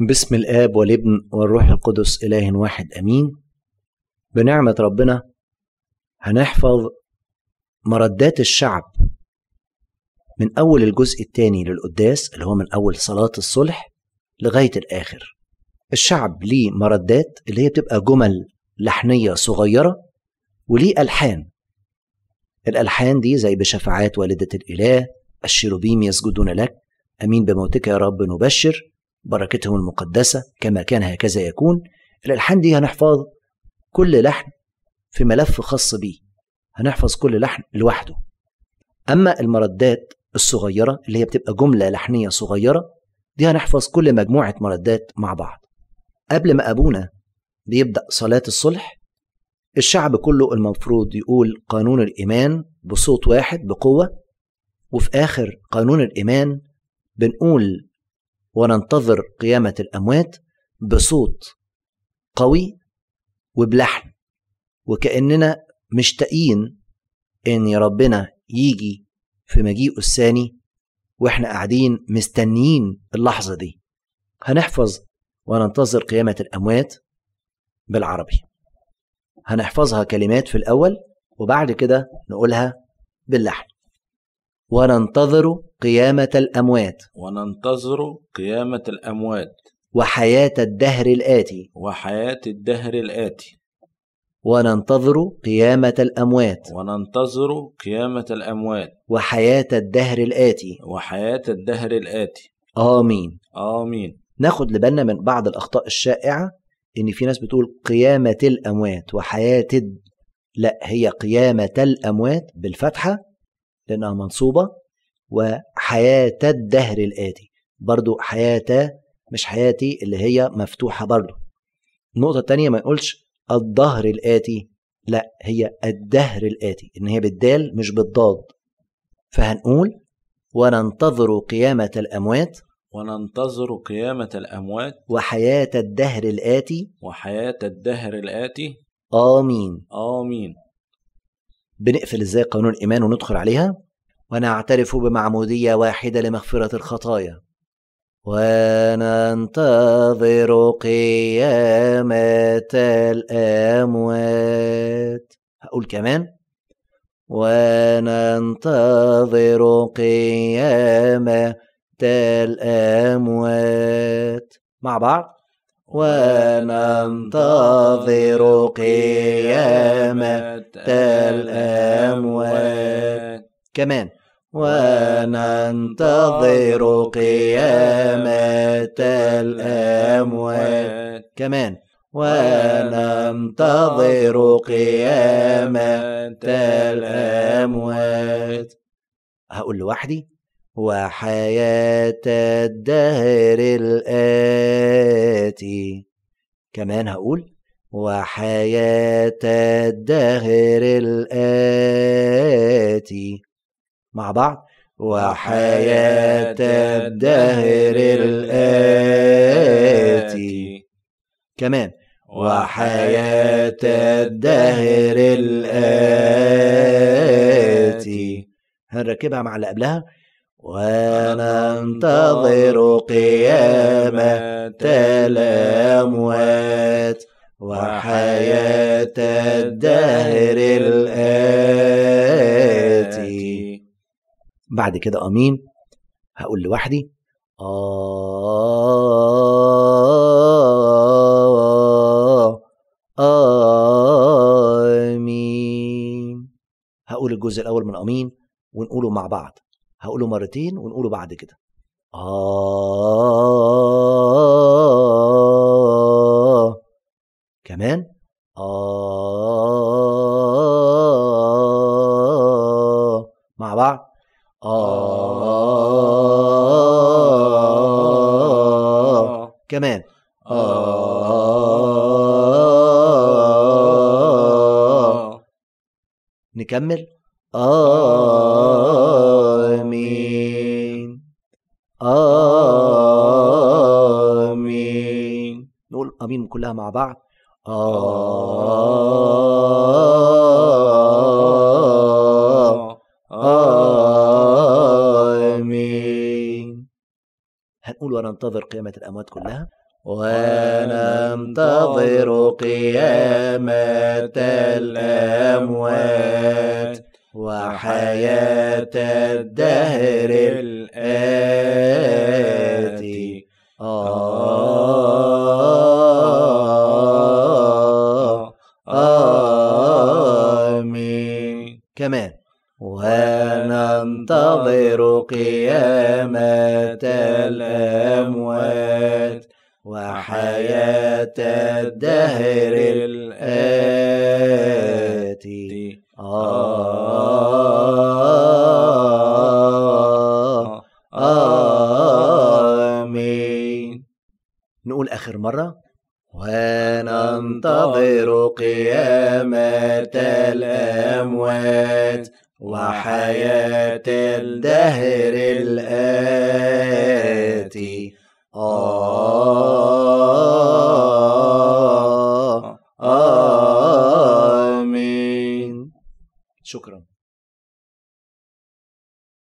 بسم الآب والابن والروح القدس إله واحد أمين بنعمة ربنا هنحفظ مردات الشعب من أول الجزء الثاني للقداس اللي هو من أول صلاة الصلح لغاية الآخر الشعب ليه مردات اللي هي بتبقى جمل لحنية صغيرة وليه ألحان الألحان دي زي بشفاعات والدة الإله الشيروبيم يسجدون لك أمين بموتك يا رب نبشر بركتهم المقدسة كما كان هكذا يكون الألحان دي هنحفظ كل لحن في ملف خاص بيه هنحفظ كل لحن لوحده أما المردات الصغيرة اللي هي بتبقى جملة لحنية صغيرة دي هنحفظ كل مجموعة مردات مع بعض قبل ما أبونا بيبدأ صلاة الصلح الشعب كله المفروض يقول قانون الإيمان بصوت واحد بقوة وفي آخر قانون الإيمان بنقول وننتظر قيامة الأموات بصوت قوي وبلحن وكأننا مشتاقين إن ربنا يجي في مجيئه الثاني وإحنا قاعدين مستنيين اللحظة دي هنحفظ وننتظر قيامة الأموات بالعربي هنحفظها كلمات في الأول وبعد كده نقولها باللحن وننتظر قيامة الأموات وننتظر قيامة الأموات وحياة الدهر الآتي وحياة الدهر الآتي وننتظر قيامة الأموات وننتظر قيامة الأموات وحياة الدهر الآتي وحياة الدهر الآتي آمين آمين ناخد لبالنا من بعض الأخطاء الشائعة إن في ناس بتقول قيامة الأموات وحياة الد... لا هي قيامة الأموات بالفتحة لأنها منصوبة وحياة الدهر الآتي برضو حياة مش حياتي اللي هي مفتوحة برضو النقطة الثانية ما يقولش الظهر الآتي لا هي الدهر الآتي إن هي بالدال مش بالضاد فهنقول وننتظر قيامة الأموات وننتظر قيامة الأموات وحياة الدهر الآتي وحياة الدهر الآتي آمين آمين بنقفل ازاي قانون الايمان وندخل عليها ونعترف بمعموديه واحده لمغفره الخطايا وننتظر قيامة الأموات هقول كمان وننتظر قيامة الأموات مع بعض وننتظر قيامة الأموات كمان وننتظر قيامة الأموات كمان وننتظر قيامة الأموات هقول لوحدي وحياة الدهر الآتي كمان هقول وحياة الدهر الآتي مع بعض وحياة الدهر الآتي كمان وحياة الدهر الآتي هنركبها مع اللي قبلها وننتظر قيامة الأموات وحياة الدهر الآتي بعد كده أمين هقول لوحدي آه آمين هقول الجزء الأول من أمين ونقوله مع بعض هقوله مرتين ونقوله بعد كده آه كمان آه مع بعض آه كمان آه, آه. نكمل آه آمين آمين نقول آمين كلها مع بعض آمين هنقول وننتظر قيامة الأموات كلها وننتظر قيامة الأموات وحياة الدهر الآتي آمين كمان وننتظر قيامة الأموات وحياة الدهر الآتي آه مرة وننتظر قيامة الأموات وحياة الدهر الآتي آه